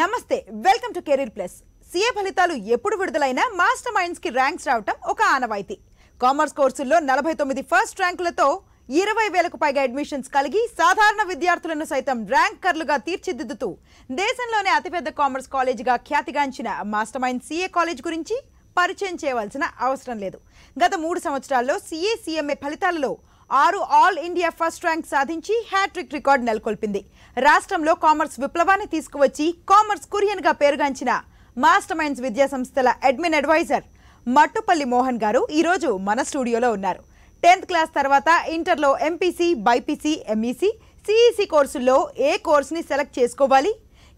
నమస్తే welcome to career plus CA ఫలితాలు ఎప్పుడు విడుదలైనా మాస్టర్ మైండ్స్ కి ర్యాంక్స్ రావటం ఒక ఆనవాయితీ కామర్స్ కోర్సుల్లో నలభై తొమ్మిది ఫస్ట్ ర్యాంకులతో ఇరవై వేలకు పైగా అడ్మిషన్స్ కలిగి సాధారణ విద్యార్థులను సైతం ర్యాంకర్లుగా తీర్చిదిద్దుతూ దేశంలోనే అతిపెద్ద కామర్స్ కాలేజీగా ఖ్యాతిగాంచిన మాస్టర్ మైండ్ సీఏ కాలేజ్ గురించి పరిచయం చేయవలసిన అవసరం లేదు గత మూడు సంవత్సరాల్లో సీఏ సీఎంఏ ఫలితాలలో ఆరు ఆల్ ఇండియా ఫస్ట్ ర్యాంక్ సాధించి హ్యాట్రిక్ రికార్డు నెలకొల్పింది రాష్ట్రంలో కామర్స్ విప్లవాన్ని తీసుకువచ్చి కామర్స్ కురియన్గా పేరుగాంచిన మాస్టర్ మైండ్స్ విద్యాసంస్థల అడ్మిన్ అడ్వైజర్ మట్టుపల్లి మోహన్ గారు ఈరోజు మన స్టూడియోలో ఉన్నారు టెన్త్ క్లాస్ తర్వాత ఇంటర్లో ఎంపీసీ బైపీసీ ఎంఈసీ సిఈసి కోర్సుల్లో ఏ కోర్సుని సెలెక్ట్ చేసుకోవాలి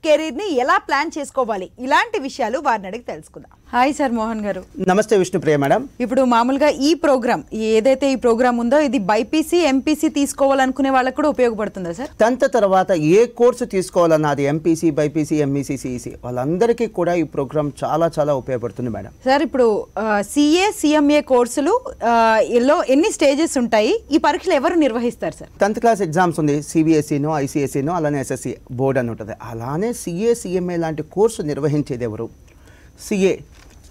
కెరీర్ని ఎలా ప్లాన్ చేసుకోవాలి ఇలాంటి విషయాలు వారిని అడిగి తెలుసుకుందాం హాయ్ సార్ మోహన్ గారు నమస్తే విష్ణుప్రియ మేడం ఇప్పుడు మామూలుగా ఈ ప్రోగ్రామ్ ఏదైతే ఈ ప్రోగ్రామ్ ఉందో ఇది బైపీసీ ఎంపీసీ తీసుకోవాలనుకునే వాళ్ళకు కూడా ఉపయోగపడుతుందా సార్ టెన్త్ తర్వాత ఏ కోర్సు తీసుకోవాలన్నా అది ఎంపీసీ బైపీసీ ఎంఈసీ వాళ్ళందరికీ కూడా ఈ ప్రోగ్రామ్ చాలా చాలా ఉపయోగపడుతుంది మేడం సార్ ఇప్పుడు సిఏ సిఎంఏ కోర్సులు ఎల్లో ఎన్ని స్టేజెస్ ఉంటాయి ఈ పరీక్షలు ఎవరు నిర్వహిస్తారు సార్ టెన్త్ క్లాస్ ఎగ్జామ్స్ ఉంది సిబిఎస్ఈను ఐసీఎస్ఈనో అలానే ఎస్ఎస్సి బోర్డ్ అని ఉంటుంది అలానే సిఏ సిఎంఏ లాంటి కోర్సు ఎవరు CA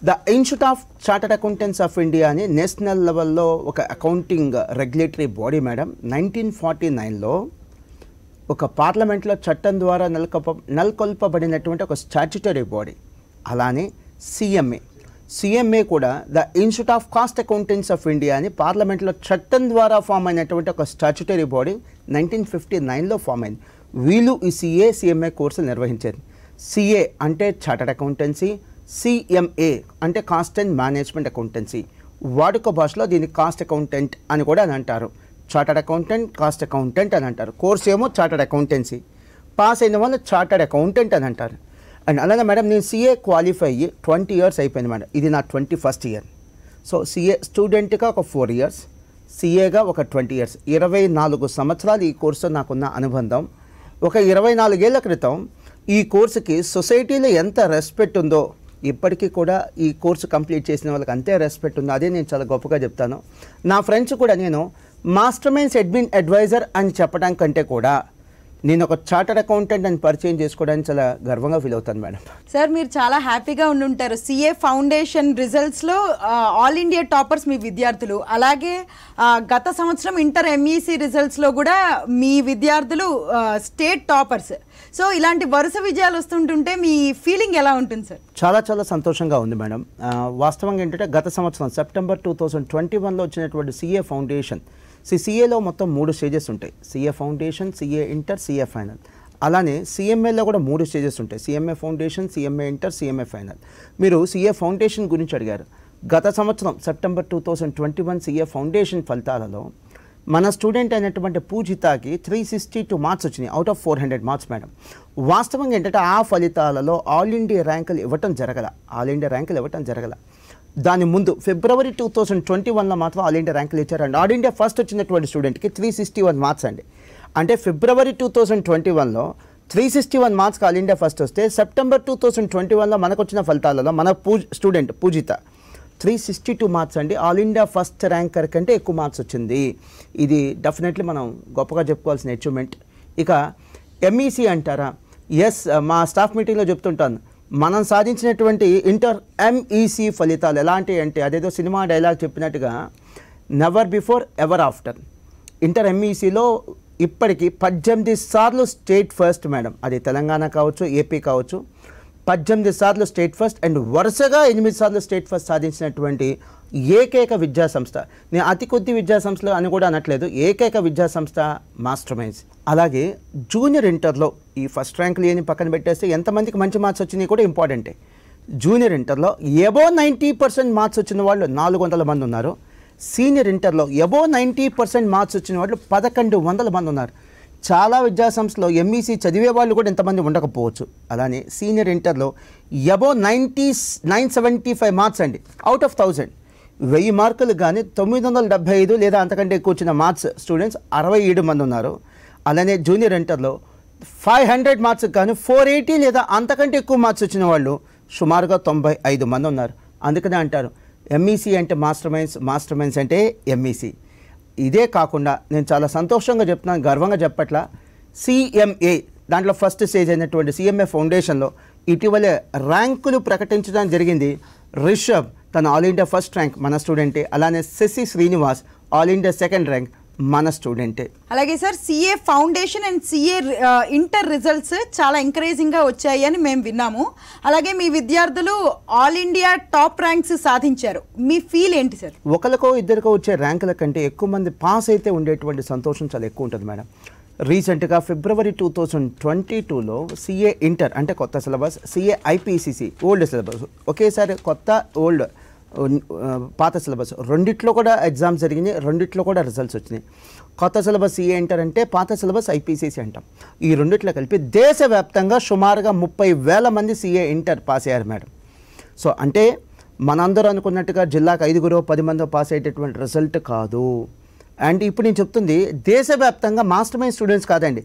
the institute of chartered accountants of India అని నేషనల్ లెవెల్లో ఒక accounting regulatory body madam nineteen forty నైన్లో ఒక పార్లమెంట్లో చట్టం ద్వారా నెలకొల్ప నెలకొల్పబడినటువంటి ఒక స్టాచ్యుటరీ బాడీ అలానే సిఎంఏ సిఎంఏ కూడా the institute of cost accountants of India అని పార్లమెంట్లో చట్టం ద్వారా ఫామ్ అయినటువంటి ఒక స్టాచ్యుటరీ బాడీ నైన్టీన్ ఫిఫ్టీ నైన్లో ఫామ్ అయింది వీళ్ళు ఈ సిఏ సిఎంఏ కోర్సులు నిర్వహించేది సిఏ అంటే చార్టర్డ్ అకౌంటెన్సీ సిఎంఏ అంటే కాస్ట్ అండ్ మేనేజ్మెంట్ అకౌంటెన్సీ వాడుక భాషలో దీన్ని కాస్ట్ అకౌంటెంట్ అని కూడా అని అంటారు చార్టర్డ్ అకౌంటెంట్ కాస్ట్ అకౌంటెంట్ అని అంటారు కోర్స్ ఏమో చార్టర్డ్ అకౌంటెన్సీ పాస్ అయిన వాళ్ళు చార్టర్డ్ అకౌంటెంట్ అని అంటారు అండ్ అలాగే మేడం నేను సీఏ క్వాలిఫై అయ్యి ట్వంటీ ఇయర్స్ అయిపోయింది మేడం ఇది నా twenty first year so CA స్టూడెంట్గా ఒక ఫోర్ ఇయర్స్ సీఏగా ఒక ట్వంటీ ఇయర్స్ ఇరవై నాలుగు సంవత్సరాలు ఈ కోర్సు నాకున్న అనుబంధం ఒక ఇరవై నాలుగేళ్ల క్రితం ఈ కోర్సుకి సొసైటీలో ఎంత రెస్పెక్ట్ ఉందో ఇప్పటికీ కూడా ఈ కోర్సు కంప్లీట్ చేసిన వాళ్ళకి అంతే రెస్పెక్ట్ ఉందో అదే నేను చాలా గొప్పగా చెప్తాను నా ఫ్రెండ్స్ కూడా నేను మాస్టర్ మైండ్స్ అడ్మిన్ అడ్వైజర్ అని చెప్పడం కంటే కూడా నేను ఒక చార్టర్డ్ అకౌంటెంట్ అని పరిచయం చేసుకోవడానికి చాలా గర్వంగా ఫీల్ అవుతాను మేడం సార్ మీరు చాలా హ్యాపీగా ఉండి ఉంటారు సిఏ ఫౌండేషన్ రిజల్ట్స్లో ఆల్ ఇండియా టాపర్స్ మీ విద్యార్థులు అలాగే గత సంవత్సరం ఇంటర్ ఎంఈసి రిజల్ట్స్లో కూడా మీ విద్యార్థులు స్టేట్ టాపర్స్ సో ఇలాంటి వరుస విజయాలు వస్తుంటుంటే మీ ఫీలింగ్ ఎలా ఉంటుంది సార్ చాలా చాలా సంతోషంగా ఉంది మేడం వాస్తవంగా ఏంటంటే గత సంవత్సరం సెప్టెంబర్ టూ థౌజండ్ ట్వంటీ వన్లో వచ్చినటువంటి సిఏ ఫౌండేషన్ సి సిఏలో మొత్తం మూడు స్టేజెస్ ఉంటాయి CA foundation CA inter CA final అలానే సిఎంఏలో కూడా మూడు స్టేజెస్ ఉంటాయి CMA foundation CMA inter CMA final మీరు సిఏ ఫౌండేషన్ గురించి అడిగారు గత సంవత్సరం September two thousand twenty one CA foundation ఫలితాలలో మన స్టూడెంట్ అయినటువంటి పూజితాకి త్రీ సిక్స్టీ టూ మార్క్స్ వచ్చినాయి out of four hundred marks madam వాస్తవంగా ఏంటంటే ఆ ఫలితాలలో ఆల్ ఇండియా ర్యాంకులు ఇవ్వటం జరగల ఆల్ ఇండియా ర్యాంకులు ఇవ్వటం జరగల దాని ముందు ఫిబ్రవరి టూ థౌసండ్ ట్వంటీ వన్లో మాత్రం ఆల్ ఇండియా ర్యాంకులు ఇచ్చారండి ఆల్ ఇండియా ఫస్ట్ వచ్చినటువంటి స్టూడెంట్కి త్రీ సిక్స్టీ వన్ మార్క్స్ అండి అంటే ఫిబ్రవరి టూ థౌసండ్ ట్వంటీ వన్లో three sixty one marks all India first వస్తే సెప్టెంబర్ టూ థౌసండ్ ట్వంటీ వన్లో మనకు వచ్చిన ఫలితాలలో మన Pooja student Poojitha three sixty two marks అండి ఆల్ ఇండియా ఫస్ట్ ర్యాంకర్ కంటే ఎక్కువ మార్క్స్ వచ్చింది ఇది డెఫినెట్లీ మనం గొప్పగా చెప్పుకోవాల్సిన అచీవ్మెంట్ ఇక ఎంఈసీ e అంటారా ఎస్ మా స్టాఫ్ మీటింగ్లో చెప్తుంటాను మనం సాధించినటువంటి ఇంటర్ ఎంఈసి e ఫలితాలు ఎలాంటివి అంటే అదేదో సినిమా డైలాగ్ చెప్పినట్టుగా never before ever after inter ఎంఈసిలో e ఇప్పటికీ పద్దెనిమిది సార్లు స్టేట్ ఫస్ట్ మేడం అది తెలంగాణ కావచ్చు ఏపీ కావచ్చు పద్దెనిమిది సార్లు స్టేట్ ఫస్ట్ అండ్ వరుసగా ఎనిమిది సార్లు స్టేట్ ఫస్ట్ సాధించినటువంటి ఏకైక విద్యా సంస్థ నేను అతి కొద్ది విద్యా సంస్థలు అని కూడా అనట్లేదు ఏకైక విద్యా సంస్థ మాస్టర్ మైండ్స్ అలాగే జూనియర్ ఇంటర్లో ఈ ఫస్ట్ ర్యాంకులు ఏని పక్కన పెట్టేస్తే ఎంతమందికి మంచి మార్క్స్ వచ్చినాయి కూడా ఇంపార్టెంటే జూనియర్ ఇంటర్లో ఎబో నైంటీ పర్సెంట్ మార్క్స్ వచ్చిన వాళ్ళు నాలుగు వందల మంది ఉన్నారు సీనియర్ ఇంటర్లో ఎబో నైంటీ పర్సెంట్ మార్క్స్ వచ్చిన వాళ్ళు పదకొండు వందల మంది ఉన్నారు చాలా విద్యాసంస్థలో ఎంఈసీ చదివే వాళ్ళు కూడా ఎంతమంది ఉండకపోవచ్చు అలానే సీనియర్ ఇంటర్లో above ninety nine seventy five marks అండి అవుట్ ఆఫ్ థౌజండ్ వెయ్యి మార్కులు కానీ తొమ్మిది వందల డెబ్బై ఐదు లేదా అంతకంటే ఎక్కువ వచ్చిన మార్క్స్ స్టూడెంట్స్ అరవై ఏడు మంది ఉన్నారు అలానే జూనియర్ ఇంటర్లో ఫైవ్ హండ్రెడ్ మార్క్స్ కానీ ఫోర్ ఎయిటీ లేదా అంతకంటే ఎక్కువ మార్క్స్ వచ్చిన వాళ్ళు సుమారుగా తొంభై ఐదు మంది ఉన్నారు అందుకనే అంటారు ఎంఈసీ e అంటే మాస్టర్ మైండ్స్ మాస్టర్ మైండ్స్ అంటే ఎంఈసీ e ఇదే కాకుండా నేను చాలా సంతోషంగా చెప్తున్నాను గర్వంగా చెప్పట్ల సిఎంఏ దాంట్లో ఫస్ట్ స్టేజ్ అయినటువంటి సిఎంఏ ఫౌండేషన్లో ఇటీవలే ర్యాంకులు ప్రకటించడం జరిగింది రిషబ్ తను ఆల్ ఇండియా ఫస్ట్ ర్యాంక్ మన స్టూడెంటే అలానే Sasi Srinivas all India second rank మన స్టూడెంటే అలాగే sir CA foundation and CA inter results చాలా ఎంకరేజింగ్గా వచ్చాయి అని మేము విన్నాము అలాగే మీ విద్యార్థులు ఆల్ ఇండియా టాప్ ర్యాంక్స్ సాధించారు మీ ఫీల్ ఏంటి సార్ ఒకరికో ఇద్దరికో వచ్చే ర్యాంకుల కంటే ఎక్కువ మంది పాస్ అయితే ఉండేటువంటి సంతోషం చాలా ఎక్కువ ఉంటుంది మేడం రీసెంట్గా ఫిబ్రవరి టూ థౌజండ్ ట్వంటీ టూలో సిఏ ఇంటర్ అంటే కొత్త syllabus CA IPCC old syllabus ఒకేసారి కొత్త ఓల్డ్ పాత సిలబస్ రెండిట్లో కూడా ఎగ్జామ్స్ జరిగినాయి రెండిట్లో కూడా రిజల్ట్స్ వచ్చినాయి కొత్త సిలబస్ ఏ అంటారంటే పాత సిలబస్ ఐపీసీసీ అంటాం ఈ రెండిట్లో కలిపి దేశవ్యాప్తంగా సుమారుగా ముప్పై వేల మంది సీఏ ఇంటర్ పాస్ అయ్యారు మేడం సో అంటే మనందరూ అనుకున్నట్టుగా జిల్లాకు ఐదుగురో పది మందో పాస్ అయ్యేటటువంటి రిజల్ట్ కాదు అండ్ ఇప్పుడు నేను చెప్తుంది దేశవ్యాప్తంగా మాస్టర్ మైండ్ స్టూడెంట్స్ కాదండి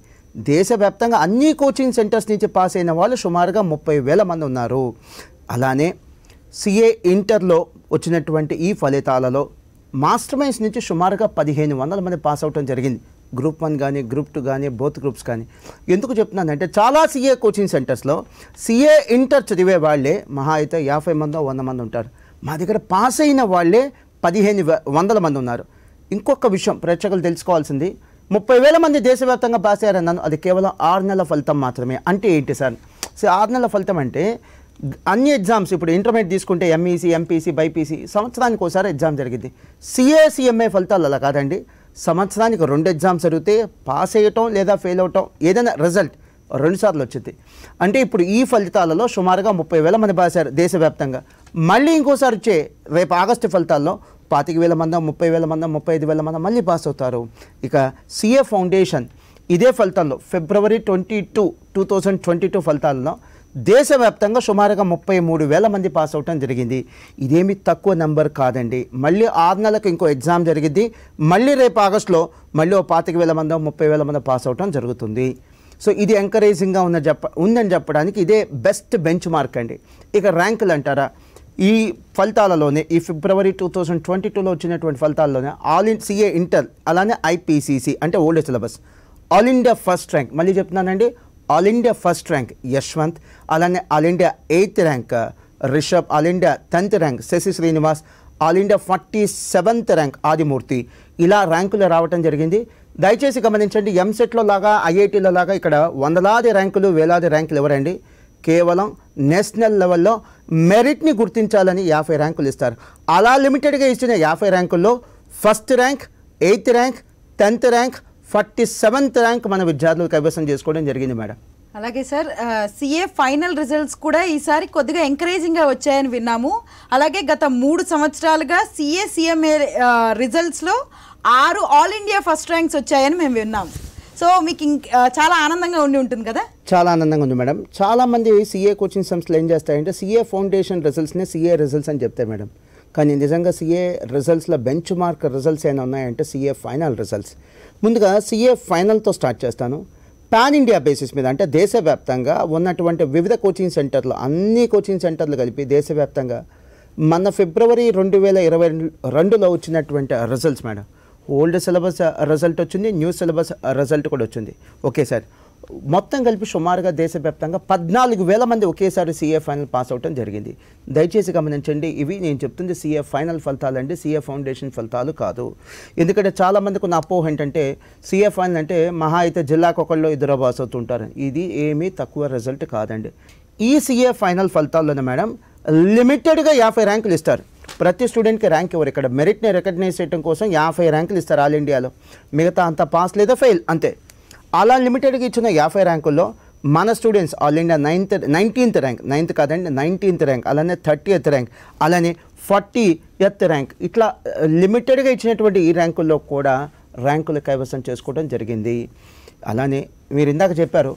దేశవ్యాప్తంగా అన్ని కోచింగ్ సెంటర్స్ నుంచి పాస్ అయిన వాళ్ళు సుమారుగా ముప్పై వేల మంది ఉన్నారు అలానే సిఏ ఇంటర్లో వచ్చినటువంటి ఈ ఫలితాలలో మాస్టర్ మైన్స్ నుంచి సుమారుగా పదిహేను వందల మంది పాస్ అవటం జరిగింది గ్రూప్ వన్ కానీ గ్రూప్ టూ కానీ బోత్ గ్రూప్స్ కానీ ఎందుకు చెప్తున్నానంటే చాలా సీఏ కోచింగ్ సెంటర్స్లో సీఏ ఇంటర్ చదివే వాళ్ళే మహా అయితే యాభై మందో వంద మంది ఉంటారు మా దగ్గర పాస్ అయిన వాళ్ళే పదిహేను వందల మంది ఉన్నారు ఇంకొక విషయం ప్రేక్షకులు తెలుసుకోవాల్సింది ముప్పై వేల మంది దేశవ్యాప్తంగా పాస్ అయ్యారన్నాను అది కేవలం ఆరు నెలల ఫలితం మాత్రమే అంటే ఏంటి సార్ సో ఆరు నెలల ఫలితం అంటే అన్ని ఎగ్జామ్స్ ఇప్పుడు ఇంటర్మీడియట్ తీసుకుంటే ఎంఈసీ ఎంపీసీ e బైపీసీ సంవత్సరానికి ఒకసారి ఎగ్జామ్ జరిగింది సిఏసీఎంఏ ఫలితాలు అలా కాదండి సంవత్సరానికి రెండు ఎగ్జామ్స్ జరిగితే పాస్ అయ్యటం లేదా ఫెయిల్ అవటం ఏదైనా రిజల్ట్ రెండుసార్లు వచ్చింది అంటే ఇప్పుడు ఈ ఫలితాలలో సుమారుగా ముప్పై వేల మంది పాసారు దేశవ్యాప్తంగా మళ్ళీ ఇంకోసారి వచ్చే రేపు ఆగస్టు ఫలితాల్లో పాతిక వేల మంది ముప్పై వేల మంది ముప్పై ఐదు వేల మంది మళ్ళీ పాస్ అవుతారు ఇక సిఏ ఫౌండేషన్ ఇదే ఫలితాల్లో February twenty two two thousand twenty two ఫలితాల్లో దేశవ్యాప్తంగా సుమారుగా ముప్పై మూడు వేల మంది పాస్ అవటం జరిగింది ఇదేమి తక్కువ నెంబర్ కాదండి మళ్ళీ ఆరు నెలలకు ఇంకో ఎగ్జామ్ జరిగింది మళ్ళీ రేపు ఆగస్టులో మళ్ళీ ఓ పాతిక వేల మంది ముప్పై వేల మంది పాస్ అవటం జరుగుతుంది సో ఇది ఎంకరేజింగ్గా ఉన్న చెప్ప ఉందని చెప్పడానికి ఇదే బెస్ట్ బెంచ్ మార్క్ అండి ఇక ర్యాంకులు అంటారా ఈ ఫలితాలలోనే ఈ ఫిబ్రవరి టూ థౌజండ్ ట్వంటీ టూలో వచ్చినటువంటి ఫలితాల్లోనే ఆల్ ఇన్ సిఏ ఇంటర్ అలానే ఐపీసీసీ అంటే old syllabus all India first rank మళ్ళీ చెప్తున్నానండి all India first rank Yashwant అలానే all India eighth rank Rishabh all India tenth rank Sasi Srinivas all India forty seventh rank Adimurthy ఇలా ర్యాంకులు రావటం జరిగింది దయచేసి గమనించండి ఎంసెట్లో లాగా ఐఐటీలో లాగా ఇక్కడ వందలాది ర్యాంకులు వేలాది ర్యాంకులు ఇవ్వరండి కేవలం నేషనల్ లెవెల్లో మెరిట్ని గుర్తించాలని యాభై ర్యాంకులు ఇస్తారు అలా లిమిటెడ్గా ఇచ్చిన యాభై ర్యాంకుల్లో first rank eighth rank tenth rank forty seventh rank మన విద్యార్థులు కైవసం చేసుకోవడం జరిగింది మేడం అలాగే సార్ సిఏ ఫైనల్ రిజల్ట్స్ కూడా ఈసారి కొద్దిగా ఎంకరేజింగ్గా వచ్చాయని విన్నాము అలాగే గత మూడు సంవత్సరాలుగా సిఏ సిఎంఏ రిజల్ట్స్లో ఆరు ఆల్ ఇండియా ఫస్ట్ ర్యాంక్స్ వచ్చాయని మేము విన్నాం సో మీకు చాలా ఆనందంగా ఉండి ఉంటుంది కదా చాలా ఆనందంగా ఉంది మేడం చాలామంది సిఏ కోచింగ్ సంస్థలు ఏం చేస్తాయంటే సిఏ ఫౌండేషన్ రిజల్ట్స్ని సిఏ రిజల్ట్స్ అని చెప్తాయి మేడం కానీ నిజంగా సీఏ రిజల్ట్స్లో బెంచ్ మార్క్ రిజల్ట్స్ ఏమైనా ఉన్నాయంటే సీఏ ఫైనల్ రిజల్ట్స్ ముందుగా సీఏ ఫైనల్తో స్టార్ట్ చేస్తాను పాన్ ఇండియా బేసిస్ మీద అంటే దేశవ్యాప్తంగా ఉన్నటువంటి వివిధ కోచింగ్ సెంటర్లు అన్ని కోచింగ్ సెంటర్లు కలిపి దేశవ్యాప్తంగా మన ఫిబ్రవరి రెండు వేల ఇరవై రెండులో వచ్చినటువంటి results madam old syllabus result వచ్చింది న్యూ సిలబస్ రిజల్ట్ కూడా వచ్చింది ఓకే సార్ మొత్తం కలిపి సుమారుగా దేశవ్యాప్తంగా పద్నాలుగు వేల మంది ఒకేసారి సీఏ ఫైనల్ పాస్ అవటం జరిగింది దయచేసి గమనించండి ఇవి నేను చెప్తుంది సీఏ ఫైనల్ ఫలితాలు అండి సీఏ ఫౌండేషన్ ఫలితాలు కాదు ఎందుకంటే చాలామందికి ఉన్న అపోహ ఏంటంటే సీఏ ఫైనల్ అంటే మహా అయితే జిల్లాకు ఒకళ్ళు ఇద్దరు పాస్ అవుతుంటారు ఇది ఏమీ తక్కువ రిజల్ట్ కాదండి ఈ సీఏ ఫైనల్ ఫలితాల్లోనే మేడం లిమిటెడ్గా యాభై ర్యాంకులు ఇస్తారు ప్రతి స్టూడెంట్కి ర్యాంక్ ఇవ్వరు ఇక్కడ మెరిట్ని రికగ్నైజ్ చేయడం కోసం యాభై ర్యాంకులు ఇస్తారు ఆల్ ఇండియాలో మిగతా అంతా పాస్ లేదా ఫెయిల్ అంతే అలా లిమిటెడ్గా ఇచ్చిన యాభై ర్యాంకుల్లో మన students all India ninth nineteenth rank ninth కాదండి నైన్టీన్త్ ర్యాంక్ అలానే థర్టీ ఎయిత్ ర్యాంక్ అలానే ఫార్టీ ఎత్ ర్యాంక్ ఇట్లా లిమిటెడ్గా ఇచ్చినటువంటి ఈ ర్యాంకుల్లో కూడా ర్యాంకులు కైవసం చేసుకోవడం జరిగింది అలానే మీరు ఇందాక చెప్పారు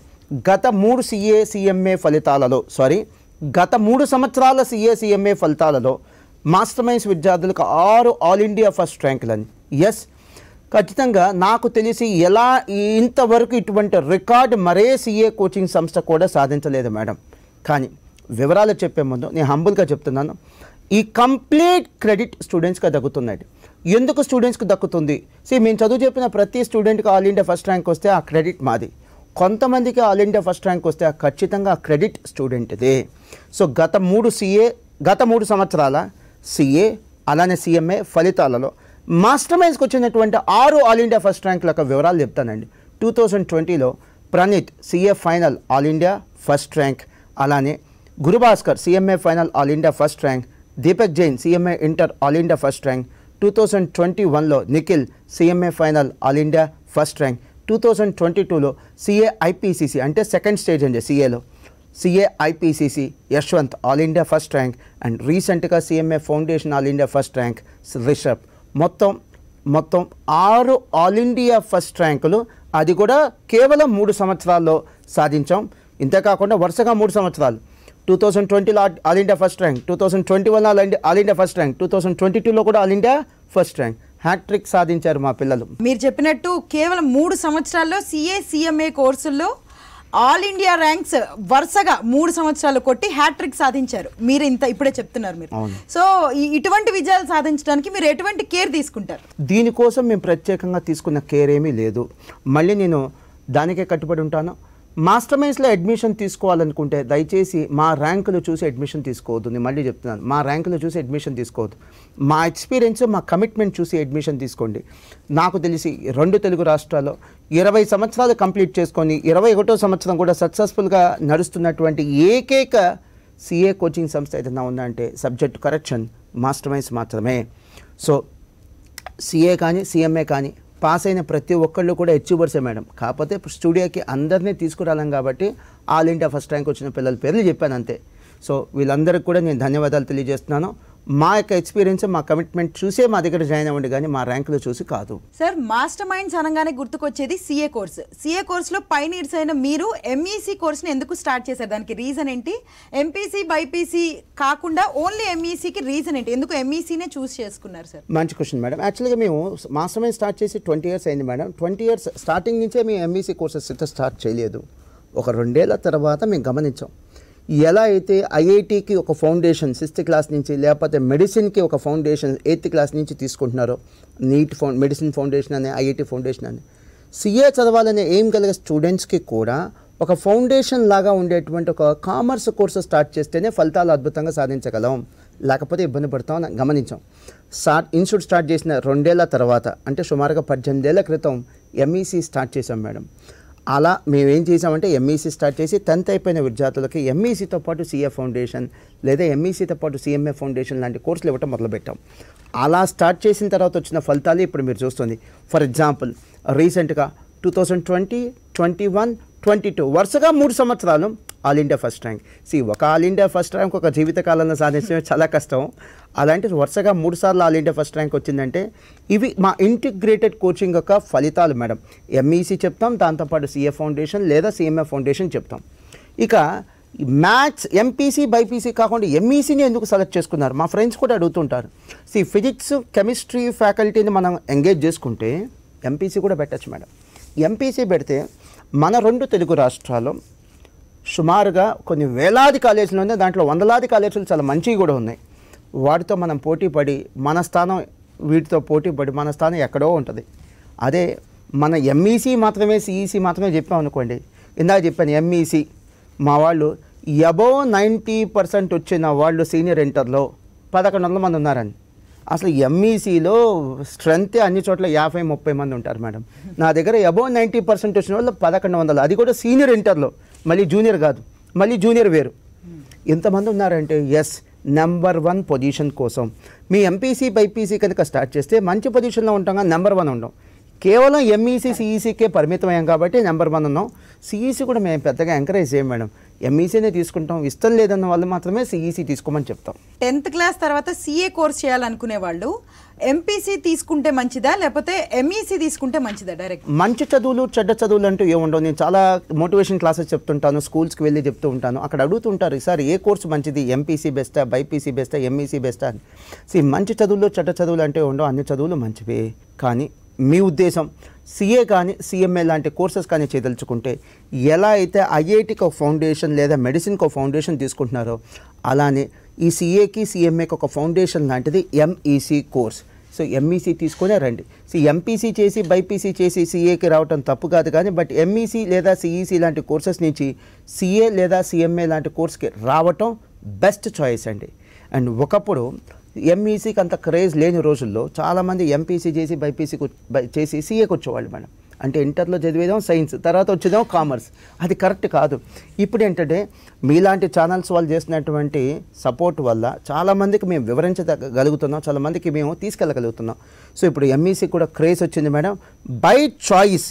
గత మూడు సిఏ సిఎంఏ ఫలితాలలో సారీ గత మూడు సంవత్సరాల సిఏ సిఎంఏ ఫలితాలలో మాస్టర్ మైన్స్ విద్యార్థులకు ఆరు ఆల్ ఇండియా ఫస్ట్ ర్యాంకులని ఎస్ ఖచ్చితంగా నాకు తెలిసి ఎలా ఇంతవరకు ఇటువంటి రికార్డు మరే సీఏ కోచింగ్ సంస్థ కూడా సాధించలేదు మేడం కానీ వివరాలు చెప్పే ముందు నేను హంబుల్గా చెప్తున్నాను ఈ కంప్లీట్ క్రెడిట్ స్టూడెంట్స్గా దక్కుతున్నాయి ఎందుకు స్టూడెంట్స్కి దక్కుతుంది సీ మేము చదువు చెప్పిన ప్రతి స్టూడెంట్కి ఆల్ ఇండియా ఫస్ట్ ర్యాంక్ వస్తే ఆ క్రెడిట్ మాది కొంతమందికి ఆల్ ఇండియా ఫస్ట్ ర్యాంక్ వస్తే ఖచ్చితంగా క్రెడిట్ స్టూడెంట్దే సో గత మూడు సీఏ గత మూడు సంవత్సరాల సీఏ అలానే సీఎంఏ ఫలితాలలో మాస్టర్ మైండ్స్కి వచ్చినటువంటి ఆరు ఆల్ ఇండియా ఫస్ట్ ర్యాంకుల యొక్క వివరాలు చెప్తానండి టూ థౌజండ్ ట్వంటీలో Praneeth CA final all India first rank అలానే Gurubhaskar CMA final all India first rank Deepak Jain CMA inter all India first rank two thousand twenty వన్లో Nikhil CMA final all India first rank two thousand twenty టూలో CA IPCC అంటే second stage అండి సిఏలో CA IPCC Yashwant all India first rank and రీసెంట్గా CMA foundation all India first rank Rishabh మొత్తం మొత్తం ఆరు all India first ర్యాంకులు అది కూడా కేవలం మూడు సంవత్సరాల్లో సాధించాం ఇంతేకాకుండా వరుసగా మూడు సంవత్సరాలు టూ థౌజండ్ ట్వంటీలో all India first rank two thousand twenty one all India all India first rank two thousand twenty టూలో కూడా all India first rank hattrick సాధించారు మా పిల్లలు మీరు చెప్పినట్టు కేవలం మూడు సంవత్సరాల్లో సిఏ సిఎంఏ కోర్సుల్లో ఆల్ ఇండియా ర్యాంక్స్ వరుసగా మూడు సంవత్సరాలు కొట్టి హ్యాట్రిక్ సాధించారు మీరు ఇంత ఇప్పుడే చెప్తున్నారు మీరు సో ఇటువంటి విజయాలు సాధించడానికి మీరు ఎటువంటి కేర్ తీసుకుంటారు దీనికోసం మేము ప్రత్యేకంగా తీసుకున్న కేర్ ఏమీ లేదు మళ్ళీ నేను దానికే కట్టుబడి ఉంటాను మాస్టర్ మైండ్స్లో అడ్మిషన్ తీసుకోవాలనుకుంటే దయచేసి మా ర్యాంకులు చూసి అడ్మిషన్ తీసుకోవద్దు నేను మళ్ళీ చెప్తున్నాను మా ర్యాంకులు చూసి అడ్మిషన్ తీసుకోవద్దు మా ఎక్స్పీరియన్స్ మా కమిట్మెంట్ చూసి అడ్మిషన్ తీసుకోండి నాకు తెలిసి రెండు తెలుగు రాష్ట్రాల్లో ఇరవై సంవత్సరాలు కంప్లీట్ చేసుకొని ఇరవై ఒకటో సంవత్సరం కూడా సక్సెస్ఫుల్గా నడుస్తున్నటువంటి ఏకైక సిఏ కోచింగ్ సంస్థ ఏదైనా ఉందంటే సబ్జెక్ట్ కరెక్షన్ మాస్టర్ మైండ్స్ మాత్రమే సో సిఏ కానీ సిఎంఏ కానీ పాస్ అయిన ప్రతి ఒక్కళ్ళు కూడా అచీవర్సే మేడం కాకపోతే స్టూడియోకి అందరినీ తీసుకురాలం కాబట్టి ఆల్ ఇండియా ఫస్ట్ ర్యాంక్ వచ్చిన పిల్లల పేర్లు చెప్పాను అంతే సో వీళ్ళందరికీ కూడా నేను ధన్యవాదాలు తెలియజేస్తున్నాను మా యొక్క ఎక్స్పీరియన్స్ మా కమిట్మెంట్ చూసే మా దగ్గర జాయిన్ అవ్వండి కానీ మా ర్యాంకులు చూసి కాదు సార్ మాస్టర్ మైండ్స్ అనగానే గుర్తుకొచ్చేది సిఏ కోర్సు సిఏ కోర్సులో పైనీర్స్ అయిన మీరు ఎంఈసీ కోర్సుని e ఎందుకు స్టార్ట్ చేశారు దానికి రీజన్ ఏంటి ఎంపీసీ బైపీసీ కాకుండా ఓన్లీ ఎంఈసీకి రీజన్ ఏంటి ఎందుకు ఎంఈసీనే e చూస్ చేసుకున్నారు సార్ మంచి క్వశ్చన్ మేడం యాక్చువల్గా మేము మాస్టర్ మైండ్ స్టార్ట్ చేసి ట్వంటీ ఇయర్స్ అయింది మేడం ట్వంటీ ఇయర్స్ స్టార్టింగ్ నుంచే మేము ఎంఈసీ కోర్సెస్ e అయితే స్టార్ట్ చేయలేదు ఒక రెండేళ్ల తర్వాత మేము గమనించాం ఎలా అయితే ఐఐటికి ఒక ఫౌండేషన్ సిక్స్త్ క్లాస్ నుంచి లేకపోతే మెడిసిన్కి ఒక ఫౌండేషన్ ఎయిత్ క్లాస్ నుంచి తీసుకుంటున్నారో నీట్ ఫౌ మెడిసిన్ ఫౌండేషన్ అనే ఐఐటి ఫౌండేషన్ అని సిఏ చదవాలనే ఏం కలిగే స్టూడెంట్స్కి కూడా ఒక ఫౌండేషన్ లాగా ఉండేటువంటి ఒక కామర్స్ కోర్సు స్టార్ట్ చేస్తేనే ఫలితాలు అద్భుతంగా సాధించగలం లేకపోతే ఇబ్బంది పడతామని గమనించాం స్టార్ట్ ఇన్స్టిట్యూట్ స్టార్ట్ చేసిన రెండేళ్ల తర్వాత అంటే సుమారుగా పద్దెనిమిదేళ్ల క్రితం ఎంఈసీ e స్టార్ట్ చేశాం మేడం అలా మేమేం చేసామంటే ఎంఈసీ స్టార్ట్ e చేసి టెన్త్ అయిపోయిన విద్యార్థులకి ఎంఈసీతో e పాటు సీఏ ఫౌండేషన్ లేదా ఎంఈసీతో e పాటు సీఎంఏ ఫౌండేషన్ లాంటి కోర్సులు ఇవ్వటం మొదలుపెట్టాం అలా స్టార్ట్ చేసిన తర్వాత వచ్చిన ఫలితాలు ఇప్పుడు మీరు చూస్తుంది ఫర్ ఎగ్జాంపుల్ రీసెంట్గా two thousand twenty twenty one twenty two వరుసగా మూడు సంవత్సరాలు ఆల్ ఇండియా ఫస్ట్ ర్యాంక్ సి ఒక ఆల్ ఇండియా ఫస్ట్ ర్యాంక్ ఒక జీవితకాలంలో సాధించడం చాలా కష్టం అలాంటిది వరుసగా మూడు సార్లు ఆల్ ఇండియా ఫస్ట్ ర్యాంక్ వచ్చిందంటే ఇవి మా ఇంటిగ్రేటెడ్ కోచింగ్ యొక్క ఫలితాలు మేడం ఎంఈసీ e చెప్తాం దాంతోపాటు సిఏ ఫౌండేషన్ లేదా సిఎంఏ ఫౌండేషన్ చెప్తాం ఇక మ్యాథ్స్ ఎంపీసీ బైపీసీ కాకుండా ఎంఈసీని e ఎందుకు సెలెక్ట్ చేసుకున్నారు మా ఫ్రెండ్స్ కూడా అడుగుతుంటారు సి ఫిజిక్స్ కెమిస్ట్రీ ఫ్యాకల్టీని మనం ఎంగేజ్ చేసుకుంటే ఎంపీసీ కూడా పెట్టచ్చు మేడం ఎంపీసీ పెడితే మన రెండు తెలుగు రాష్ట్రాల్లో సుమారుగా కొన్ని వేలాది కాలేజీలు ఉన్నాయి దాంట్లో వందలాది కాలేజీలు చాలా మంచివి కూడా ఉన్నాయి వాటితో మనం పోటీ పడి మన స్థానం వీటితో పోటీ పడి మన స్థానం ఎక్కడో ఉంటుంది అదే మన ఎంఈసీ e మాత్రమే సిఈసీ e మాత్రమే చెప్పామనుకోండి ఇందాక చెప్పాను ఎంఈసీ e మా వాళ్ళు ఎబో నైంటీ పర్సెంట్ వచ్చిన వాళ్ళు సీనియర్ ఇంటర్లో పదకొండు వందల మంది ఉన్నారని అసలు ఎంఈసీలో స్ట్రెంత్ అన్ని చోట్ల యాభై ముప్పై మంది ఉంటారు మేడం నా దగ్గర ఎబో నైంటీ పర్సెంట్ వచ్చిన వాళ్ళు పదకొండు వందలు అది కూడా సీనియర్ ఇంటర్లో మళ్ళీ జూనియర్ కాదు మళ్ళీ జూనియర్ వేరు ఎంతమంది ఉన్నారంటే ఎస్ నెంబర్ వన్ పొజిషన్ కోసం మీ ఎంపీసీ బైపీసీ కనుక స్టార్ట్ చేస్తే మంచి పొజిషన్లో ఉంటాం కానీ నెంబర్ వన్ ఉండం కేవలం ఎంఈసీ సిఈసీకే e e పరిమితమయ్యాం కాబట్టి నెంబర్ వన్ ఉన్నాం సిఈసీ e కూడా మేము పెద్దగా ఎంకరేజ్ చేయం మేడం ఎంఈసీనే తీసుకుంటాం ఇష్టం లేదన్న వాళ్ళు మాత్రమే సిఈసీ తీసుకోమని చెప్తాం టెన్త్ క్లాస్ తర్వాత సిఏ కోర్స్ చేయాలనుకునే వాళ్ళు ఎంపీసీ తీసుకుంటే మంచిదా లేకపోతే ఎంఈసీ e తీసుకుంటే మంచిదా డైరెక్ట్ మంచి చదువులు చెడ్డ చదువులు అంటూ ఏముండవు నేను చాలా మోటివేషన్ క్లాసెస్ చెప్తుంటాను స్కూల్స్కి వెళ్ళి చెప్తూ ఉంటాను అక్కడ అడుగుతుంటారు ఈసారి ఏ కోర్సు మంచిది ఎంపీసీ బెస్టా బైపీసీ బెస్టా ఎంఈసీ బెస్టా అని సి మంచి చదువులు చెడ్డ చదువులు అంటే ఉండవు అన్ని చదువులు మంచివే కానీ మీ ఉద్దేశం సిఏ కానీ సిఎంఏ లాంటి కోర్సెస్ కానీ చేయదలుచుకుంటే ఎలా అయితే ఐఐటికి ఒక ఫౌండేషన్ లేదా మెడిసిన్కి ఒక ఫౌండేషన్ తీసుకుంటున్నారో అలానే ఈ సీఏకి సీఎంఏకి ఒక ఫౌండేషన్ లాంటిది ఎంఈసీ కోర్స్ సో ఎంఈసీ తీసుకునే రండి సో ఎంపీసీ చేసి బైపీసీ చేసి సీఏకి రావటం తప్పు కాదు కానీ బట్ ఎంఈసీ e లేదా సిఈసీ e లాంటి కోర్సెస్ నుంచి సీఏ లేదా సీఎంఏ లాంటి కోర్స్కి రావటం బెస్ట్ చాయిస్ అండి అండ్ ఒకప్పుడు ఎంఈసీకి e అంత క్రేజ్ లేని రోజుల్లో చాలామంది ఎంపీసీ చేసి బైపీసీకి చేసి సిఏకి వచ్చేవాళ్ళు మేడం అంటే ఇంటర్లో చదివేదాం సైన్స్ తర్వాత వచ్చేదాం కామర్స్ అది కరెక్ట్ కాదు ఇప్పుడు ఏంటంటే మీలాంటి ఛానల్స్ వాళ్ళు చేసినటువంటి సపోర్ట్ వల్ల చాలామందికి మేము వివరించగలుగుతున్నాం చాలామందికి మేము తీసుకెళ్ళగలుగుతున్నాం సో ఇప్పుడు ఎంఈసీ e కూడా క్రేజ్ వచ్చింది madam by choice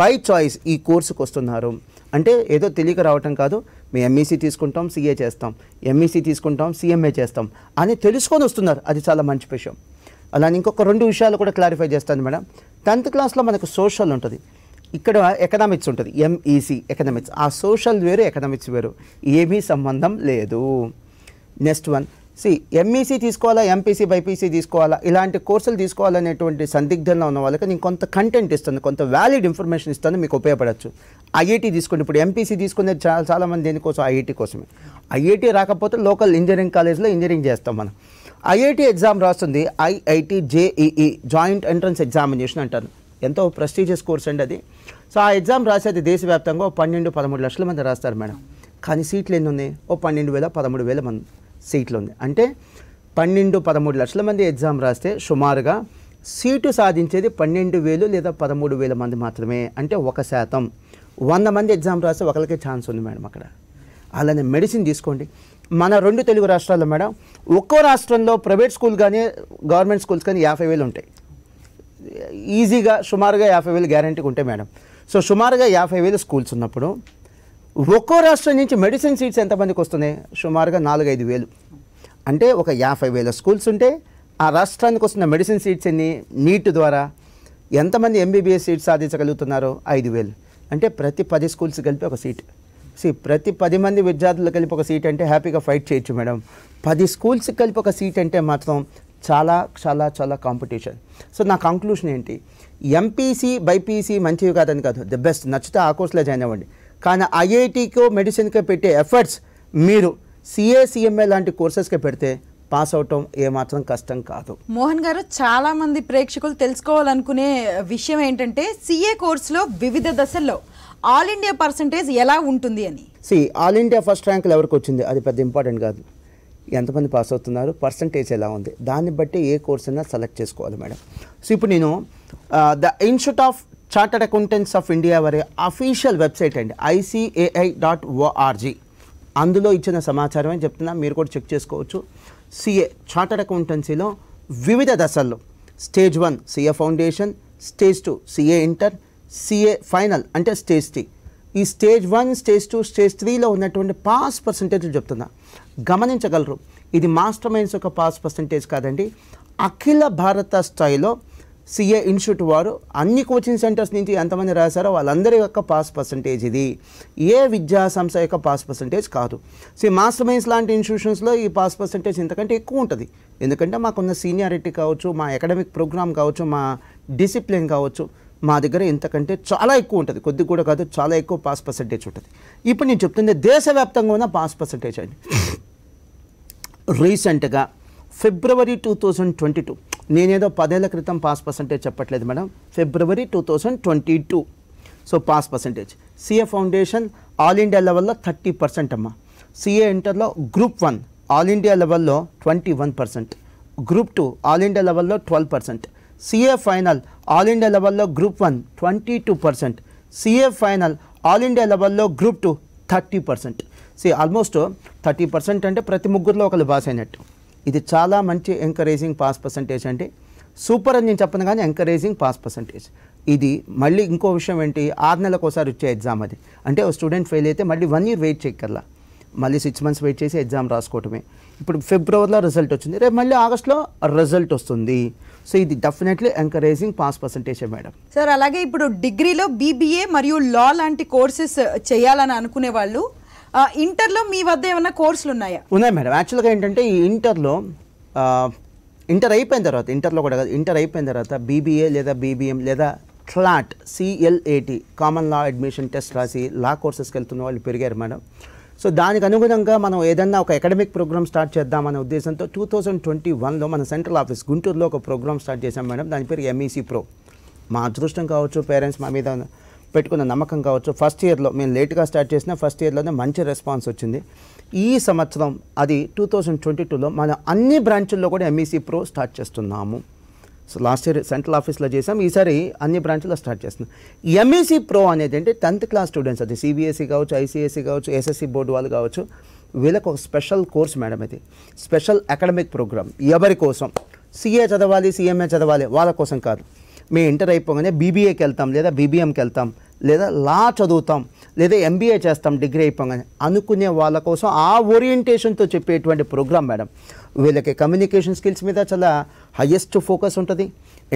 by choice ఈ కోర్సుకు వస్తున్నారు అంటే ఏదో తెలియక రావటం కాదు మేము ఎంఈసీ e తీసుకుంటాం సీఏ చేస్తాం ఎంఈసీ e తీసుకుంటాం సీఎంఏ చేస్తాం అని తెలుసుకొని వస్తున్నారు అది చాలా మంచి విషయం అలానే ఇంకొక రెండు విషయాలు కూడా క్లారిఫై చేస్తాను మేడం టెన్త్ క్లాస్లో మనకు సోషల్ ఉంటుంది ఇక్కడ ఎకనామిక్స్ ఉంటుంది ఎంఈసి e ఎకనామిక్స్ ఆ సోషల్ వేరు ఎకనామిక్స్ వేరు ఏమీ సంబంధం లేదు నెక్స్ట్ వన్ సి ఎంఈసి e తీసుకోవాలా ఎంపీసీ బైపీసీ తీసుకోవాలా ఇలాంటి కోర్సులు తీసుకోవాలనేటువంటి సందిగ్ధంలో ఉన్న వాళ్ళకి నేను కొంత కంటెంట్ ఇస్తాను కొంత వ్యాలిడ్ ఇన్ఫర్మేషన్ ఇస్తాను మీకు ఉపయోగపడచ్చు ఐఐటీ e తీసుకుని ఇప్పుడు ఎంపీసీ తీసుకునేది చాలా చాలామంది దేనికోసం ఐఐటీ కోసమే ఐఐటీ రాకపోతే లోకల్ ఇంజనీరింగ్ కాలేజ్లో ఇంజనీరింగ్ చేస్తాం మనం ఐఐటి ఎగ్జామ్ రాస్తుంది IIT JEE joint entrance examination అంటారు ఎంతో ప్రెస్టీజియస్ కోర్స్ అండి అది సో ఆ ఎగ్జామ్ రాసేది దేశవ్యాప్తంగా పన్నెండు పదమూడు లక్షల మంది రాస్తారు మేడం కానీ సీట్లు ఎన్ని ఉన్నాయి ఓ పన్నెండు వేల పదమూడు వేల మంది సీట్లు ఉంది అంటే పన్నెండు పదమూడు లక్షల మంది ఎగ్జామ్ రాస్తే సుమారుగా సీటు సాధించేది పన్నెండు వేలు లేదా పదమూడు వేల మంది మాత్రమే అంటే ఒక శాతం వంద మంది ఎగ్జామ్ రాస్తే ఒకరికే ఛాన్స్ ఉంది మేడం అక్కడ అలానే మెడిసిన్ తీసుకోండి మన రెండు తెలుగు రాష్ట్రాల్లో మేడం ఒక్కో రాష్ట్రంలో ప్రైవేట్ స్కూల్ కానీ గవర్నమెంట్ స్కూల్స్ కానీ యాభై వేలు ఉంటాయి ఈజీగా సుమారుగా యాభై వేలు గ్యారంటీకి ఉంటాయి మేడం సో సుమారుగా యాభై వేలు స్కూల్స్ ఉన్నప్పుడు ఒక్కో రాష్ట్రం నుంచి మెడిసిన్ సీట్స్ ఎంతమందికి వస్తున్నాయి సుమారుగా నాలుగైదు వేలు అంటే ఒక యాభై వేల స్కూల్స్ ఉంటే ఆ రాష్ట్రానికి వస్తున్న మెడిసిన్ సీట్స్ ఎన్ని నీట్ ద్వారా ఎంతమంది ఎంబీబీఎస్ సీట్స్ సాధించగలుగుతున్నారో ఐదు వేలు అంటే ప్రతి పది స్కూల్స్ కలిపి ఒక సీట్ సి ప్రతి పది మంది విద్యార్థులు కలిపి ఒక సీట్ అంటే హ్యాపీగా ఫైట్ చేయొచ్చు మేడం పది స్కూల్స్కి కలిపి ఒక సీట్ అంటే మాత్రం చాలా చాలా చాలా కాంపిటీషన్ సో నా కంక్లూషన్ ఏంటి ఎంపీసీ బైపీసీ మంచివి కాదని కాదు ది బెస్ట్ నచ్చితే ఆ కోర్సులో జాయిన్ అవ్వండి కానీ ఐఐటీకో మెడిసిన్కే పెట్టే ఎఫర్ట్స్ మీరు సిఏసిఎంఏ లాంటి కోర్సెస్కి పెడితే పాస్ అవటం ఏమాత్రం కష్టం కాదు మోహన్ గారు చాలా మంది ప్రేక్షకులు తెలుసుకోవాలనుకునే విషయం ఏంటంటే సిఏ కోర్సులో వివిధ దశల్లో ఆల్ ఇండియా పర్సంటేజ్ ఎలా ఉంటుంది అని సి ఆల్ ఇండియా ఫస్ట్ ర్యాంకులు ఎవరికి వచ్చింది అది పెద్ద ఇంపార్టెంట్ కాదు ఎంతమంది పాస్ అవుతున్నారు పర్సంటేజ్ ఎలా ఉంది దాన్ని బట్టి ఏ కోర్స్ అయినా సెలెక్ట్ చేసుకోవాలి మేడం సో ఇప్పుడు నేను the institute of chartered accountants of India వారి అఫీషియల్ వెబ్సైట్ అండి ఐసీఏఐ డాట్ ఓఆర్జీ అందులో ఇచ్చిన సమాచారం అని చెప్తున్నా మీరు కూడా చెక్ చేసుకోవచ్చు సిఏ చార్టర్డ్ అకౌంటెన్సీలో వివిధ దశల్లో stage one CA foundation stage two CA inter CA final అంటే స్టేజ్ త్రీ ఈ stage one stage two stage త్రీలో ఉన్నటువంటి పాస్ పర్సంటేజ్ చెప్తున్నా గమనించగలరు ఇది మాస్టర్ మైండ్స్ యొక్క పాస్ పర్సంటేజ్ కాదండి అఖిల భారత స్థాయిలో సిఏ ఇన్స్టిట్యూట్ వారు అన్ని కోచింగ్ సెంటర్స్ నుంచి ఎంతమంది రాశారో వాళ్ళందరి యొక్క పాస్ పర్సంటేజ్ ఇది ఏ విద్యా సంస్థ యొక్క పాస్ పర్సంటేజ్ కాదు సో మాస్టర్ మైన్స్ లాంటి ఇన్స్టిట్యూషన్స్లో ఈ పాస్ పర్సంటేజ్ ఇంతకంటే ఎక్కువ ఉంటుంది ఎందుకంటే మాకున్న సీనియారిటీ కావచ్చు మా అకాడమిక్ ప్రోగ్రామ్ కావచ్చు మా డిసిప్లిన్ కావచ్చు మా దగ్గర ఇంతకంటే చాలా ఎక్కువ ఉంటుంది కొద్ది కూడా కాదు చాలా ఎక్కువ పాస్ పర్సంటేజ్ ఉంటుంది ఇప్పుడు నేను చెప్తుంది దేశవ్యాప్తంగా ఉన్న పాస్ పర్సంటేజ్ అండి రీసెంట్గా February two thousand twenty two నేనేదో పదేళ్ల క్రితం పాస్ పర్సంటేజ్ చెప్పట్లేదు madam February two thousand twenty two so pass percentage CA foundation all India లెవెల్లో థర్టీ పర్సెంట్ అమ్మ సిఏ ఇంటర్లో గ్రూప్ వన్ ఆల్ ఇండియా లెవెల్లో twenty one percent group two all India లెవెల్లో twelve percent CA final all India లెవెల్లో group one twenty two percent CA final all India లెవెల్లో group two thirty percent సి almost thirty percent అంటే ప్రతి ముగ్గురులో ఒకరు pass అయినట్టు ఇది చాలా మంచి ఎంకరేజింగ్ పాస్ పర్సంటేజ్ అండి సూపర్ అని నేను చెప్పను కానీ ఎంకరేజింగ్ పాస్ పర్సంటేజ్ ఇది మళ్ళీ ఇంకో విషయం ఏంటి ఆరు నెలలకు ఒకసారి వచ్చే ఎగ్జామ్ అది అంటే స్టూడెంట్ ఫెయిల్ అయితే మళ్ళీ వన్ ఇయర్ వెయిట్ చేయక్కర్లా మళ్ళీ సిక్స్ మంత్స్ వెయిట్ చేసి ఎగ్జామ్ రాసుకోవటమే ఇప్పుడు ఫిబ్రవరిలో రిజల్ట్ వచ్చింది రేపు మళ్ళీ ఆగస్ట్లో రిజల్ట్ వస్తుంది సో ఇది definitely encouraging pass percentage madam sir అలాగే ఇప్పుడు డిగ్రీలో బీబీఏ మరియు లా లాంటి కోర్సెస్ చేయాలని అనుకునే వాళ్ళు ఇంటర్లో మీ వద్ద ఏమైనా కోర్సులు ఉన్నాయా ఉన్నాయి మేడం యాక్చువల్గా ఏంటంటే ఈ ఇంటర్లో ఇంటర్ అయిపోయిన తర్వాత ఇంటర్లో కూడా కాదు ఇంటర్ అయిపోయిన తర్వాత బీబీఏ లేదా బీబీఎం లేదా CLAT CLAT common law admission test రాసి లా కోర్సెస్కి వెళ్తున్న వాళ్ళు పెరిగారు మేడం సో దానికి అనుగుణంగా మనం ఏదన్నా ఒక అకాడమిక్ ప్రోగ్రామ్ స్టార్ట్ చేద్దామనే ఉద్దేశంతో టూ థౌజండ్ ట్వంటీ వన్లో మన సెంట్రల్ ఆఫీస్ గుంటూరులో ఒక ప్రోగ్రామ్ స్టార్ట్ చేశాం మేడం దాని పేరు ఎంఈసీ ప్రో e మా అదృష్టం కావచ్చు పేరెంట్స్ మా మీద పెట్టుకున్న నమ్మకం కావచ్చు ఫస్ట్ ఇయర్లో మేము లేట్గా స్టార్ట్ చేసిన ఫస్ట్ ఇయర్లోనే మంచి రెస్పాన్స్ వచ్చింది ఈ సంవత్సరం అది టూ థౌజండ్ ట్వంటీ టూలో మనం అన్ని బ్రాంచుల్లో కూడా ఎంఈసీ ప్రో స్టార్ట్ చేస్తున్నాము సో లాస్ట్ ఇయర్ సెంట్రల్ ఆఫీస్లో చేసాం ఈసారి అన్ని బ్రాంచ్లో స్టార్ట్ చేస్తున్నాం ఎంఈసీ ప్రో e అనేది అంటే టెన్త్ క్లాస్ స్టూడెంట్స్ అది సిబిఎస్ఈ e కావచ్చు ఐసీఎస్ఈ e కావచ్చు ఎస్ఎస్సి బోర్డు వాళ్ళు కావచ్చు వీళ్ళకి ఒక స్పెషల్ కోర్స్ మేడం ఇది స్పెషల్ అకాడమిక్ ప్రోగ్రామ్ ఎవరి కోసం సిఏ చదవాలి సిఎంఏ చదవాలి వాళ్ళ కోసం కాదు మేము ఇంటర్ అయిపోగానే బీబీఏకి వెళ్తాం లేదా బీబీఎంకి వెళ్తాం లేదా లా చదువుతాం లేదా ఎంబీఏ చేస్తాం డిగ్రీ అయిపోగానే అనుకునే వాళ్ళ కోసం ఆ ఓరియంటేషన్తో చెప్పేటువంటి ప్రోగ్రామ్ మేడం వీళ్ళకి కమ్యూనికేషన్ స్కిల్స్ మీద చాలా హయ్యెస్ట్ ఫోకస్ ఉంటుంది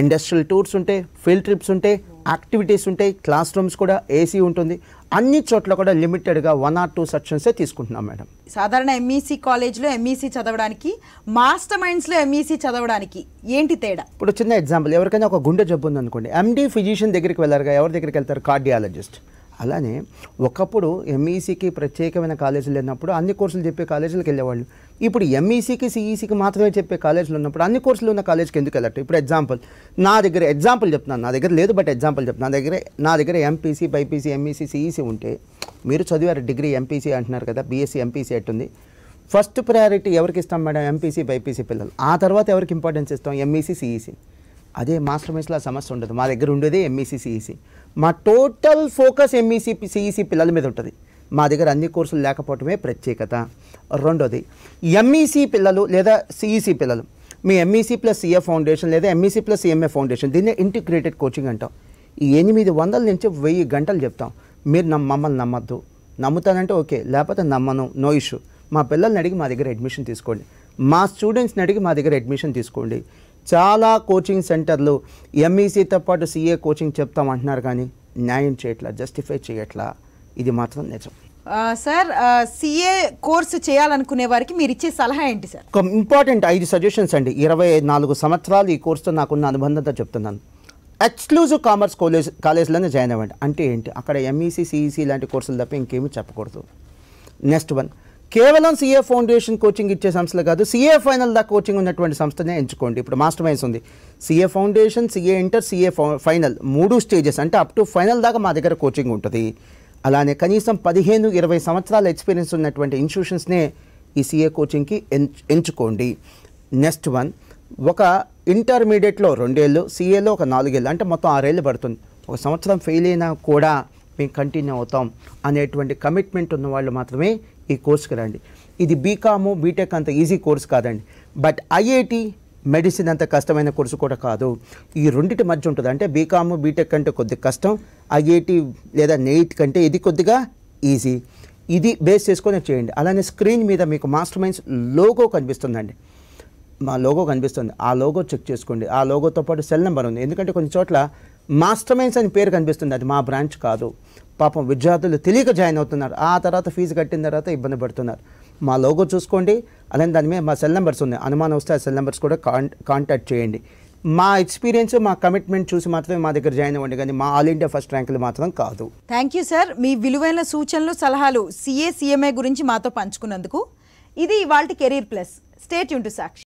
ఇండస్ట్రియల్ టూర్స్ ఉంటాయి ఫీల్డ్ ట్రిప్స్ ఉంటాయి యాక్టివిటీస్ ఉంటాయి క్లాస్ రూమ్స్ కూడా ఏసీ ఉంటుంది అన్ని చోట్ల కూడా లిమిటెడ్గా వన్ ఆర్ టూ సెక్షన్సే తీసుకుంటున్నాం మేడం సాధారణ ఎంఈసీ కాలేజ్లో ఎంఈసీ చదవడానికి మాస్టర్ మైండ్స్లో ఎంఈసీ చదవడానికి ఏంటి తేడా ఇప్పుడు చిన్న ఎగ్జాంపుల్ ఎవరికైనా ఒక గుండె జబ్బు ఉంది అనుకోండి ఎండి ఫిజిషియన్ దగ్గరికి వెళ్ళారుగా ఎవరి దగ్గరికి వెళ్తారు కార్డియాలజిస్ట్ అలానే ఒకప్పుడు ఎంఈసీకి e ప్రత్యేకమైన కాలేజీలు లేనప్పుడు అన్ని కోర్సులు చెప్పే కాలేజీలకు వెళ్ళేవాళ్ళు ఇప్పుడు ఎంఈసీకి e సిఈసీకి e మాత్రమే చెప్పే కాలేజీలు ఉన్నప్పుడు అన్ని కోర్సులు ఉన్న కాలేజ్కి ఎందుకు వెళ్ళట్టు ఇప్పుడు ఎగ్జాంపుల్ నా దగ్గర ఎగ్జాంపుల్ చెప్తున్నాను నా దగ్గర లేదు బట్ ఎగ్జాంపుల్ చెప్తున్నాను నా దగ్గర నా దగ్గర ఎంపీసీ బైపీసీ ఎంఈసీ సిఈసీ ఉంటే మీరు చదివారు డిగ్రీ ఎంపీసీ అంటున్నారు కదా బీఎస్సీ ఎంపీసీ ఎట్టుంది ఫస్ట్ ప్రయారిటీ ఎవరికి ఇస్తాం మేడం ఎంపీసీ బైపీసీ పిల్లలు ఆ తర్వాత ఎవరికి ఇంపార్టెన్స్ ఇస్తాం ఎంఈసీ సిఈసీ e అదే మాస్టర్ మెస్లో సమస్య ఉండదు మా దగ్గర ఉండేదే ఎంఈసీ సిఈసీ మా టోటల్ ఫోకస్ ఎంఈసీ సిఈసీ పిల్లల మీద ఉంటుంది మా దగ్గర అన్ని కోర్సులు లేకపోవటమే ప్రత్యేకత రెండోది ఎంఈసీ e పిల్లలు లేదా సిఈసీ e పిల్లలు మీ ఎంఈసీ ప్లస్ సిఏ ఫౌండేషన్ లేదా ఎంఈసీ ప్లస్ సిఎంఏ ఫౌండేషన్ దీన్నే ఇంటిగ్రేటెడ్ కోచింగ్ అంటాం ఈ ఎనిమిది వందల నుంచి వెయ్యి గంటలు చెప్తాం మీరు నమ్మ మమ్మల్ని నమ్మద్దు నమ్ముతానంటే ఓకే లేకపోతే నమ్మను నో ఇష్యూ మా పిల్లల్ని అడిగి మా దగ్గర అడ్మిషన్ తీసుకోండి మా స్టూడెంట్స్ని అడిగి మా దగ్గర అడ్మిషన్ తీసుకోండి చాలా కోచింగ్ సెంటర్లు ఎంఈసీతో పాటు సీఏ కోచింగ్ చెప్తామంటున్నారు కానీ న్యాయం చేయట్లా జస్టిఫై చేయట్లా ఇది మాత్రం నిజం సార్ సిఏ కోర్సు చేయాలనుకునే వారికి మీరు ఇచ్చే సలహా ఏంటి సార్ ఒక ఇంపార్టెంట్ ఐదు సజెషన్స్ అండి ఇరవై నాలుగు సంవత్సరాలు ఈ కోర్సుతో నాకున్న అనుబంధంతో చెప్తున్నాను ఎక్స్క్లూజివ్ కామర్స్ కాలేజ్ కాలేజ్లోనే జాయిన్ అవ్వండి అంటే ఏంటి అక్కడ ఎంఈసీ సిఈసీ e e లాంటి కోర్సులు తప్ప ఇంకేమీ చెప్పకూడదు నెక్స్ట్ వన్ కేవలం సిఏ ఫౌండేషన్ కోచింగ్ ఇచ్చే సంస్థలు కాదు సిఏ ఫైనల్ దాకా కోచింగ్ ఉన్నటువంటి సంస్థనే ఎంచుకోండి ఇప్పుడు మాస్టర్ మైన్స్ ఉంది CA foundation CA inter CA final మూడు స్టేజెస్ అంటే అప్ టు ఫైనల్ దాకా మా దగ్గర కోచింగ్ ఉంటుంది అలానే కనీసం పదిహేను ఇరవై సంవత్సరాల ఎక్స్పీరియన్స్ ఉన్నటువంటి ఇన్స్టిట్యూషన్స్నే ఈ సిఏ కోచింగ్కి ఎంచుకోండి నెక్స్ట్ వన్ ఒక ఇంటర్మీడియట్లో రెండేళ్ళు సిఏలో ఒక నాలుగేళ్ళు అంటే మొత్తం ఆరేళ్ళు పడుతుంది ఒక సంవత్సరం ఫెయిల్ అయినా కూడా మేము కంటిన్యూ అవుతాం అనేటువంటి కమిట్మెంట్ ఉన్న వాళ్ళు మాత్రమే ఈ కోర్సుకి రండి ఇది బీకాము బీటెక్ అంత ఈజీ కోర్స్ కాదండి బట్ ఐఐటి మెడిసిన్ అంత కష్టమైన కోర్సు కూడా కాదు ఈ రెండింటి మధ్య ఉంటుంది అంటే బీకామ్ బీటెక్ కంటే కొద్ది కష్టం ఐఐటి లేదా నెయిట్ కంటే ఇది కొద్దిగా ఈజీ ఇది బేస్ చేసుకొని చేయండి అలానే స్క్రీన్ మీద మీకు మాస్టర్ మైండ్స్ లోగో కనిపిస్తుందండి మా లోగో కనిపిస్తుంది ఆ లోగో చెక్ చేసుకోండి ఆ లోగోతో పాటు సెల్ నెంబర్ ఉంది ఎందుకంటే కొన్ని చోట్ల మాస్టర్ మైండ్స్ అని పేరు కనిపిస్తుంది అది మా బ్రాంచ్ కాదు పాపం విద్యార్థులు తెలియక జాయిన్ అవుతున్నారు ఆ తర్వాత ఫీజు కట్టిన తర్వాత ఇబ్బంది పడుతున్నారు మా లోగో చూసుకోండి అలానే దాని మీద మా సెల్ నెంబర్స్ ఉన్నాయి అనుమానం వస్తే ఆ సెల్ నెంబర్స్ కూడా కాంటాక్ట్ చేయండి మా ఎక్స్పీరియన్స్ మా కమిట్మెంట్ చూసి మాత్రమే మా దగ్గర జాయిన్ అవ్వండి కానీ మా ఆల్ ఇండియా ఫస్ట్ ర్యాంకులు మాత్రం కాదు థ్యాంక్ యూ సార్ మీ విలువైన సూచనలు సలహాలు సిఏ సిఎంఏ గురించి మాతో పంచుకున్నందుకు ఇది ఇవాళ కెరీర్ ప్లస్ స్టేట్ యూన్ టు సాక్షి